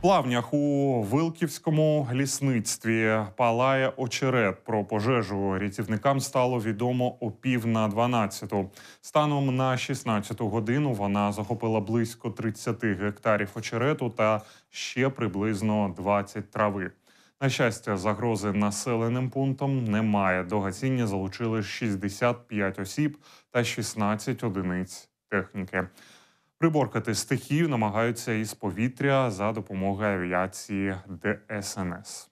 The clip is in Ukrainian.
Плавнях у Вилківському лісництві палає очерет. Про пожежу рятівникам стало відомо о пів на дванадцяту. Станом на 16-ту годину вона захопила близько 30 гектарів очерету та ще приблизно 20 трави. На щастя, загрози населеним пунктом немає. До гасіння залучили 65 осіб та 16 одиниць техніки. Приборкати стихію намагаються із повітря за допомогою авіації ДСНС.